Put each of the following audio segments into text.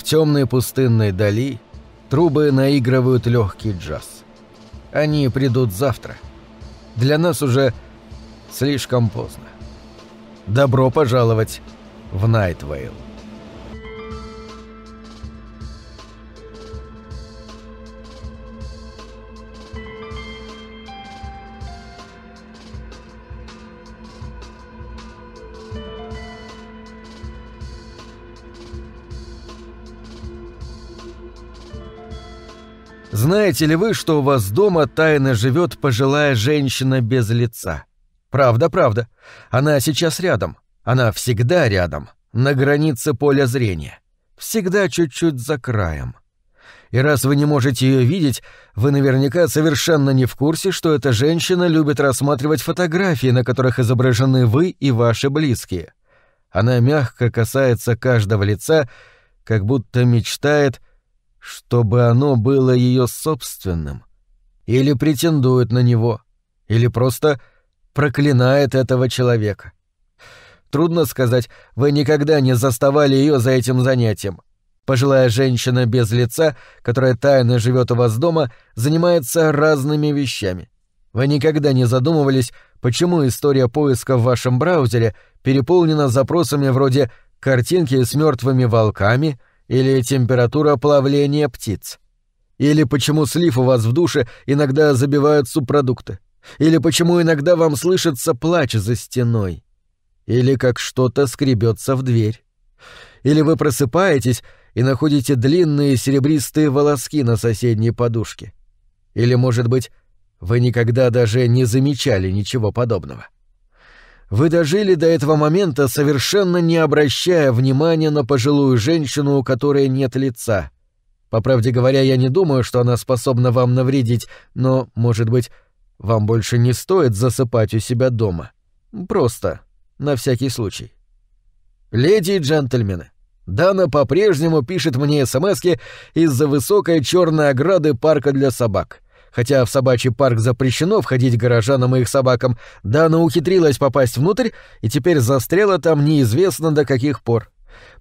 В темной пустынной дали трубы наигрывают легкий джаз. Они придут завтра. Для нас уже слишком поздно. Добро пожаловать в Найтвейл. Знаете ли вы, что у вас дома тайно живет пожилая женщина без лица? Правда, правда. Она сейчас рядом. Она всегда рядом, на границе поля зрения. Всегда чуть-чуть за краем. И раз вы не можете ее видеть, вы наверняка совершенно не в курсе, что эта женщина любит рассматривать фотографии, на которых изображены вы и ваши близкие. Она мягко касается каждого лица, как будто мечтает — чтобы оно было ее собственным, или претендует на него, или просто проклинает этого человека. Трудно сказать, вы никогда не заставали ее за этим занятием. Пожилая женщина без лица, которая тайно живет у вас дома, занимается разными вещами. Вы никогда не задумывались, почему история поиска в вашем браузере переполнена запросами вроде «картинки с мертвыми волками», или температура плавления птиц? Или почему слив у вас в душе иногда забивают субпродукты? Или почему иногда вам слышится плач за стеной? Или как что-то скребется в дверь? Или вы просыпаетесь и находите длинные серебристые волоски на соседней подушке? Или, может быть, вы никогда даже не замечали ничего подобного? — вы дожили до этого момента, совершенно не обращая внимания на пожилую женщину, у которой нет лица. По правде говоря, я не думаю, что она способна вам навредить, но, может быть, вам больше не стоит засыпать у себя дома. Просто, на всякий случай. Леди и джентльмены, Дана по-прежнему пишет мне смски из-за высокой черной ограды парка для собак — Хотя в собачий парк запрещено входить горожанам и их собакам, да она ухитрилась попасть внутрь и теперь застряла там неизвестно до каких пор.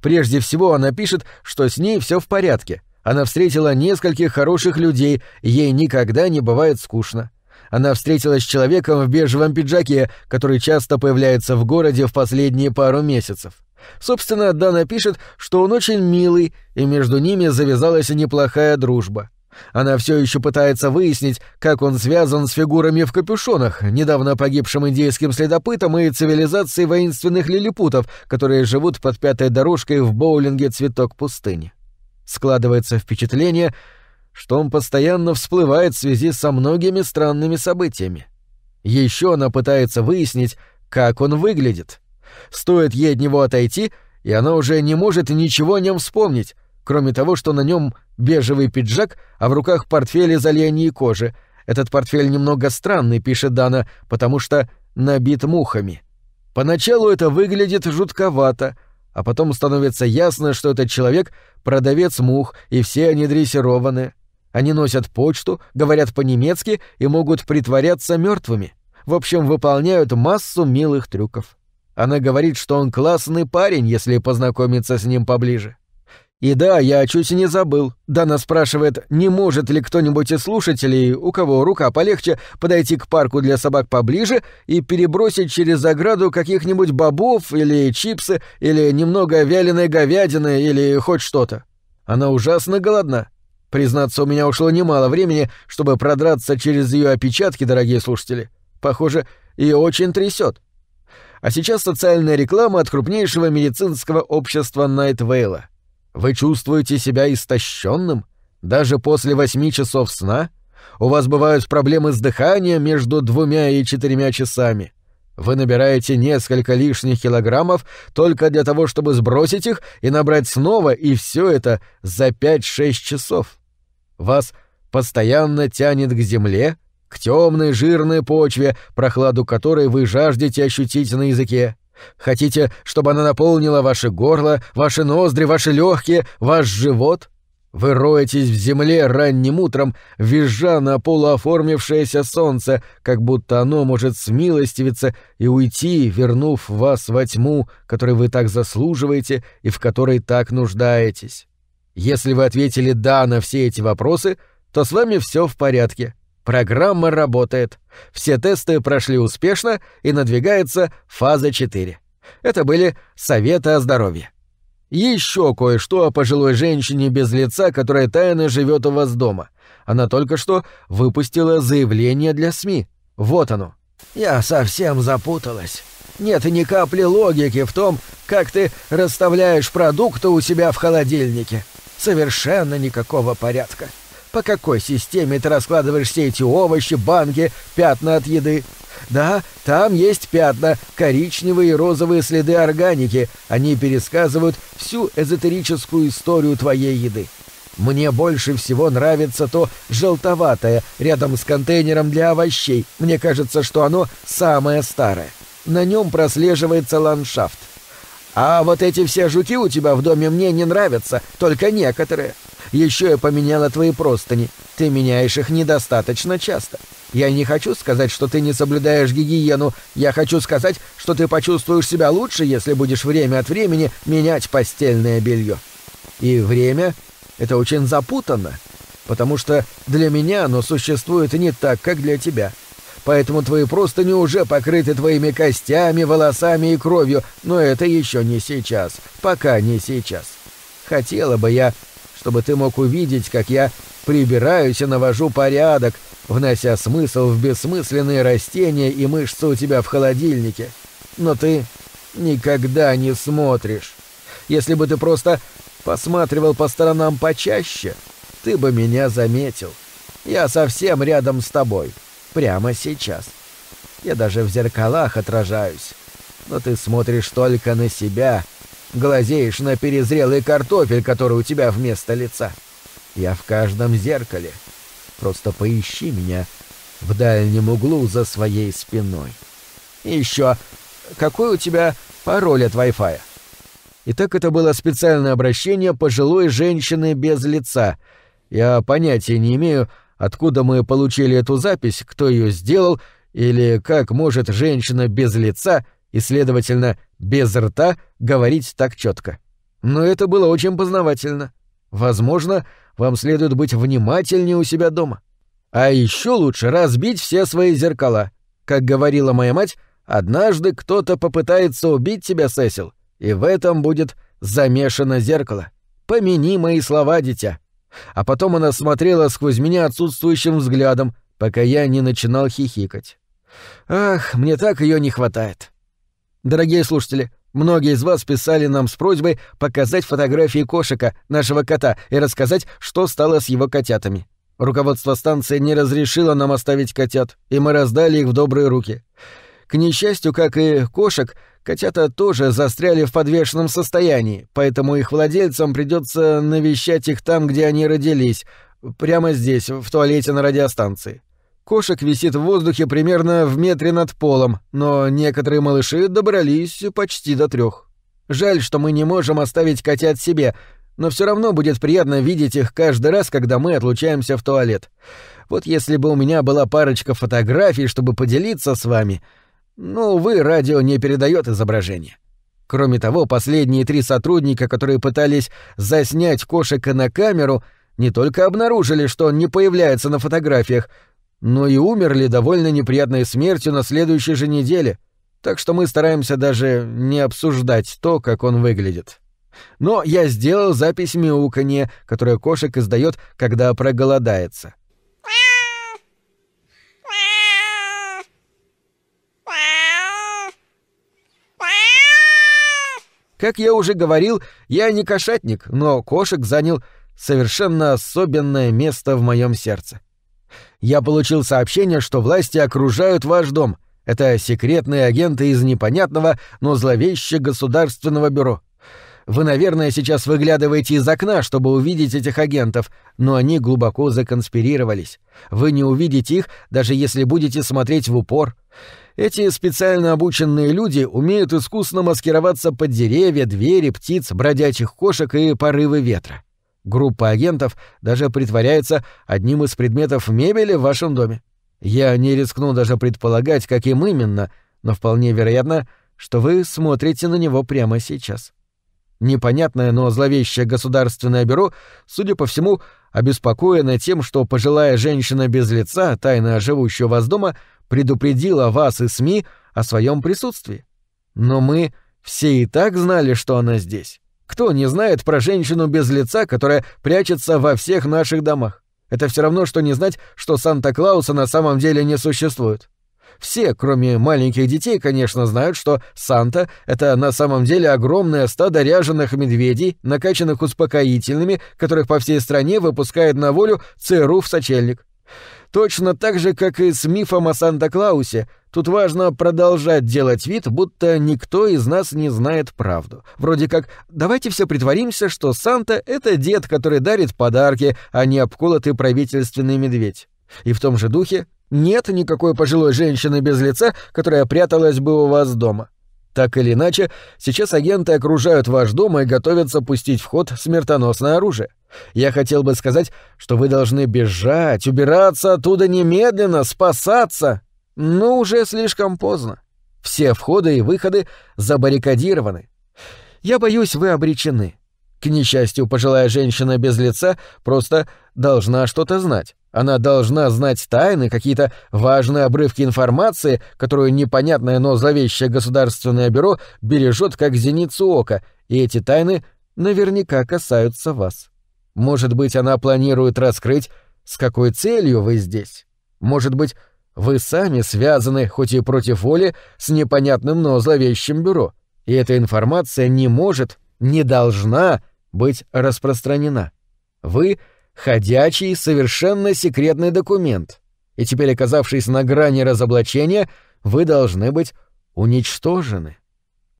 Прежде всего она пишет, что с ней все в порядке. Она встретила нескольких хороших людей, ей никогда не бывает скучно. Она встретилась с человеком в бежевом пиджаке, который часто появляется в городе в последние пару месяцев. Собственно, Дана пишет, что он очень милый, и между ними завязалась неплохая дружба. Она все еще пытается выяснить, как он связан с фигурами в капюшонах, недавно погибшим индейским следопытом и цивилизацией воинственных лилипутов, которые живут под пятой дорожкой в боулинге «Цветок пустыни». Складывается впечатление, что он постоянно всплывает в связи со многими странными событиями. Еще она пытается выяснить, как он выглядит. Стоит ей от него отойти, и она уже не может ничего о нем вспомнить, кроме того, что на нем бежевый пиджак, а в руках портфель из оленьей кожи. Этот портфель немного странный, пишет Дана, потому что набит мухами. Поначалу это выглядит жутковато, а потом становится ясно, что этот человек — продавец мух, и все они дрессированы. Они носят почту, говорят по-немецки и могут притворяться мертвыми. В общем, выполняют массу милых трюков. Она говорит, что он классный парень, если познакомиться с ним поближе. И да, я чуть не забыл. Дана спрашивает, не может ли кто-нибудь из слушателей, у кого рука полегче, подойти к парку для собак поближе и перебросить через ограду каких-нибудь бобов или чипсы, или немного вяленой говядины, или хоть что-то. Она ужасно голодна. Признаться, у меня ушло немало времени, чтобы продраться через ее опечатки, дорогие слушатели. Похоже, ее очень трясет. А сейчас социальная реклама от крупнейшего медицинского общества Найтвейла. Вы чувствуете себя истощенным? Даже после восьми часов сна? У вас бывают проблемы с дыханием между двумя и четырьмя часами. Вы набираете несколько лишних килограммов только для того, чтобы сбросить их и набрать снова, и все это за 5-6 часов. Вас постоянно тянет к земле, к темной жирной почве, прохладу которой вы жаждете ощутить на языке. Хотите, чтобы она наполнила ваше горло, ваши ноздри, ваши легкие, ваш живот? Вы роетесь в земле ранним утром, визжа на полуоформившееся солнце, как будто оно может смилостивиться и уйти, вернув вас во тьму, которой вы так заслуживаете и в которой так нуждаетесь. Если вы ответили «да» на все эти вопросы, то с вами все в порядке — Программа работает. Все тесты прошли успешно и надвигается фаза 4. Это были советы о здоровье. Еще кое-что о пожилой женщине без лица, которая тайно живет у вас дома. Она только что выпустила заявление для СМИ. Вот оно. Я совсем запуталась. Нет ни капли логики в том, как ты расставляешь продукты у себя в холодильнике. Совершенно никакого порядка. По какой системе ты раскладываешь все эти овощи, банки, пятна от еды? Да, там есть пятна, коричневые и розовые следы органики. Они пересказывают всю эзотерическую историю твоей еды. Мне больше всего нравится то желтоватое, рядом с контейнером для овощей. Мне кажется, что оно самое старое. На нем прослеживается ландшафт. А вот эти все жуки у тебя в доме мне не нравятся, только некоторые. Еще я поменяла твои простыни. Ты меняешь их недостаточно часто. Я не хочу сказать, что ты не соблюдаешь гигиену. Я хочу сказать, что ты почувствуешь себя лучше, если будешь время от времени менять постельное белье. И время — это очень запутанно, потому что для меня оно существует не так, как для тебя. — поэтому твои простыни уже покрыты твоими костями, волосами и кровью, но это еще не сейчас, пока не сейчас. Хотела бы я, чтобы ты мог увидеть, как я прибираюсь и навожу порядок, внося смысл в бессмысленные растения и мышцы у тебя в холодильнике. Но ты никогда не смотришь. Если бы ты просто посматривал по сторонам почаще, ты бы меня заметил. Я совсем рядом с тобой. — прямо сейчас. Я даже в зеркалах отражаюсь. Но ты смотришь только на себя, глазеешь на перезрелый картофель, который у тебя вместо лица. Я в каждом зеркале. Просто поищи меня в дальнем углу за своей спиной. И еще, какой у тебя пароль от Wi-Fi? И так это было специальное обращение пожилой женщины без лица. Я понятия не имею, откуда мы получили эту запись, кто ее сделал, или как может женщина без лица и, следовательно, без рта говорить так четко. Но это было очень познавательно. Возможно, вам следует быть внимательнее у себя дома. А еще лучше разбить все свои зеркала. Как говорила моя мать, однажды кто-то попытается убить тебя, Сесил, и в этом будет замешано зеркало. Помяни мои слова, дитя. А потом она смотрела сквозь меня отсутствующим взглядом, пока я не начинал хихикать. Ах, мне так ее не хватает. Дорогие слушатели, многие из вас писали нам с просьбой показать фотографии кошика, нашего кота, и рассказать, что стало с его котятами. Руководство станции не разрешило нам оставить котят, и мы раздали их в добрые руки. К несчастью, как и кошек, Котята тоже застряли в подвешенном состоянии, поэтому их владельцам придется навещать их там, где они родились, прямо здесь, в туалете на радиостанции. Кошек висит в воздухе примерно в метре над полом, но некоторые малыши добрались почти до трех. Жаль, что мы не можем оставить котят себе, но все равно будет приятно видеть их каждый раз, когда мы отлучаемся в туалет. Вот если бы у меня была парочка фотографий, чтобы поделиться с вами, но, ну, увы, радио не передает изображение. Кроме того, последние три сотрудника, которые пытались заснять Кошика на камеру, не только обнаружили, что он не появляется на фотографиях, но и умерли довольно неприятной смертью на следующей же неделе, так что мы стараемся даже не обсуждать то, как он выглядит. Но я сделал запись мяуканье, которое кошек издает, когда проголодается. Как я уже говорил, я не кошатник, но кошек занял совершенно особенное место в моем сердце. Я получил сообщение, что власти окружают ваш дом. Это секретные агенты из непонятного, но зловеще государственного бюро. Вы, наверное, сейчас выглядываете из окна, чтобы увидеть этих агентов, но они глубоко законспирировались. Вы не увидите их, даже если будете смотреть в упор. Эти специально обученные люди умеют искусно маскироваться под деревья, двери, птиц, бродячих кошек и порывы ветра. Группа агентов даже притворяется одним из предметов мебели в вашем доме. Я не рискну даже предполагать, каким именно, но вполне вероятно, что вы смотрите на него прямо сейчас. Непонятное, но зловещее государственное бюро, судя по всему, обеспокоено тем, что пожилая женщина без лица, тайно живущая у вас дома, предупредила вас и СМИ о своем присутствии. Но мы все и так знали, что она здесь. Кто не знает про женщину без лица, которая прячется во всех наших домах? Это все равно, что не знать, что Санта-Клауса на самом деле не существует. Все, кроме маленьких детей, конечно, знают, что Санта — это на самом деле огромное стадо ряженых медведей, накачанных успокоительными, которых по всей стране выпускает на волю ЦРУ в сочельник. Точно так же, как и с мифом о Санта-Клаусе, тут важно продолжать делать вид, будто никто из нас не знает правду. Вроде как «давайте все притворимся, что Санта — это дед, который дарит подарки, а не обколотый правительственный медведь». И в том же духе нет никакой пожилой женщины без лица, которая пряталась бы у вас дома. Так или иначе, сейчас агенты окружают ваш дом и готовятся пустить в ход смертоносное оружие. Я хотел бы сказать, что вы должны бежать, убираться оттуда немедленно, спасаться. Но уже слишком поздно. Все входы и выходы забаррикадированы. Я боюсь, вы обречены. К несчастью, пожилая женщина без лица просто должна что-то знать. Она должна знать тайны, какие-то важные обрывки информации, которую непонятное, но зловещее государственное бюро бережет как зеницу ока, и эти тайны наверняка касаются вас. Может быть, она планирует раскрыть, с какой целью вы здесь. Может быть, вы сами связаны, хоть и против воли, с непонятным, но зловещим бюро, и эта информация не может не должна быть распространена. Вы — ходячий, совершенно секретный документ, и теперь, оказавшись на грани разоблачения, вы должны быть уничтожены.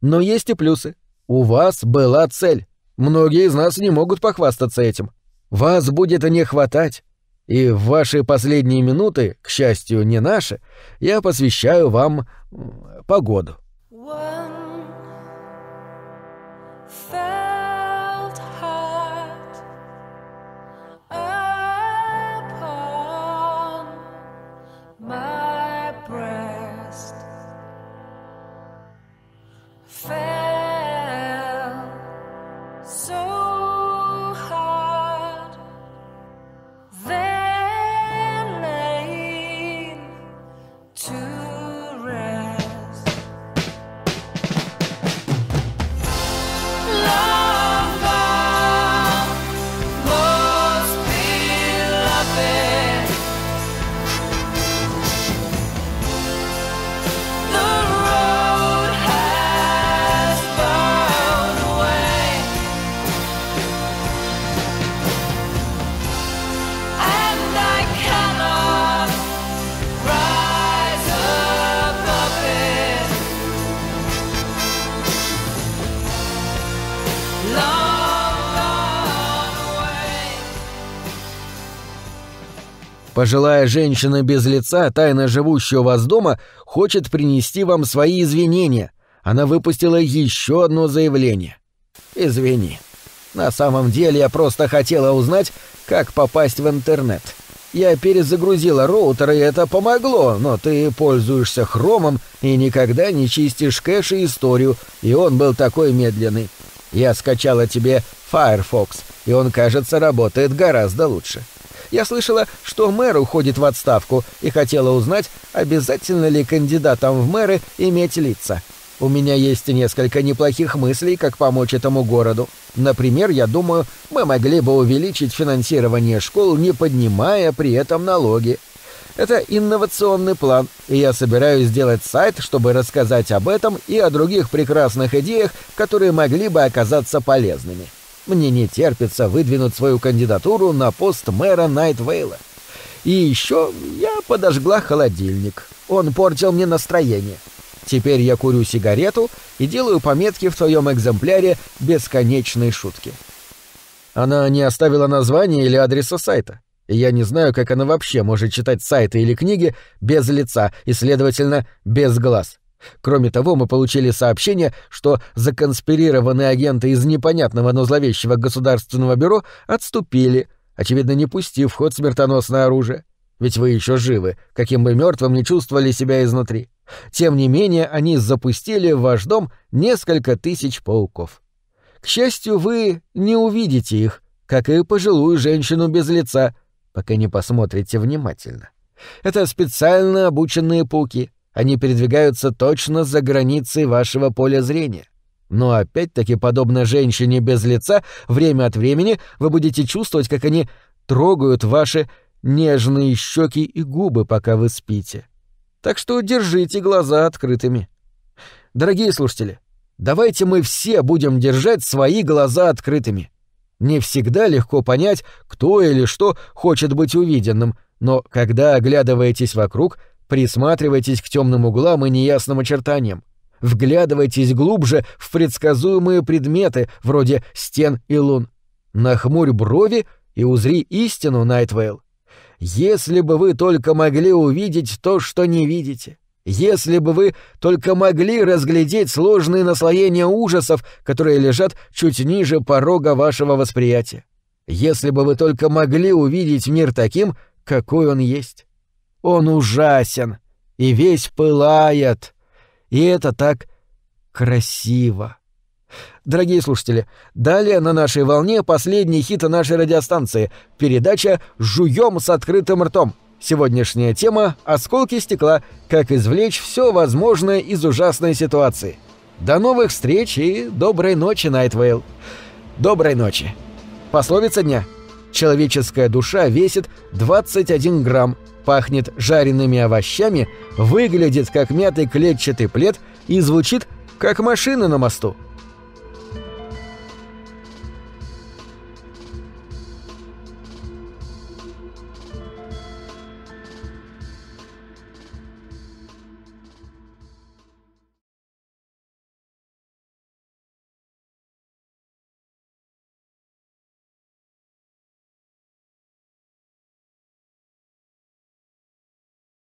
Но есть и плюсы. У вас была цель. Многие из нас не могут похвастаться этим. Вас будет не хватать. И в ваши последние минуты, к счастью, не наши, я посвящаю вам погоду. One. Пожилая женщина без лица, тайно живущая у вас дома, хочет принести вам свои извинения. Она выпустила еще одно заявление. Извини. На самом деле я просто хотела узнать, как попасть в интернет. Я перезагрузила роутер, и это помогло, но ты пользуешься хромом и никогда не чистишь кэш и историю, и он был такой медленный. Я скачала тебе Firefox, и он, кажется, работает гораздо лучше. Я слышала, что мэр уходит в отставку и хотела узнать, обязательно ли кандидатам в мэры иметь лица. У меня есть несколько неплохих мыслей, как помочь этому городу. Например, я думаю, мы могли бы увеличить финансирование школ, не поднимая при этом налоги. Это инновационный план, и я собираюсь сделать сайт, чтобы рассказать об этом и о других прекрасных идеях, которые могли бы оказаться полезными. Мне не терпится выдвинуть свою кандидатуру на пост мэра Найтвейла. И еще я подожгла холодильник. Он портил мне настроение. Теперь я курю сигарету и делаю пометки в твоем экземпляре бесконечной шутки. Она не оставила название или адреса сайта. И я не знаю, как она вообще может читать сайты или книги без лица и, следовательно, без глаз. Кроме того, мы получили сообщение, что законспирированные агенты из непонятного, но зловещего государственного бюро отступили, очевидно, не пустив в ход смертоносное оружие. Ведь вы еще живы, каким бы мертвым не чувствовали себя изнутри. Тем не менее, они запустили в ваш дом несколько тысяч пауков. К счастью, вы не увидите их, как и пожилую женщину без лица, пока не посмотрите внимательно. Это специально обученные пауки — они передвигаются точно за границей вашего поля зрения. Но опять-таки, подобно женщине без лица, время от времени вы будете чувствовать, как они трогают ваши нежные щеки и губы, пока вы спите. Так что держите глаза открытыми. Дорогие слушатели, давайте мы все будем держать свои глаза открытыми. Не всегда легко понять, кто или что хочет быть увиденным, но когда оглядываетесь вокруг — Присматривайтесь к темным углам и неясным очертаниям. Вглядывайтесь глубже в предсказуемые предметы, вроде стен и лун. Нахмурь брови и узри истину, Найтвейл. Если бы вы только могли увидеть то, что не видите. Если бы вы только могли разглядеть сложные наслоения ужасов, которые лежат чуть ниже порога вашего восприятия. Если бы вы только могли увидеть мир таким, какой он есть. Он ужасен и весь пылает. И это так красиво. Дорогие слушатели, далее на нашей волне последний хит нашей радиостанции. Передача «Жуем с открытым ртом». Сегодняшняя тема – осколки стекла, как извлечь все возможное из ужасной ситуации. До новых встреч и доброй ночи, Найтвейл. Доброй ночи. Пословица дня. Человеческая душа весит 21 грамм, пахнет жареными овощами, выглядит как мятый клетчатый плед и звучит как машина на мосту.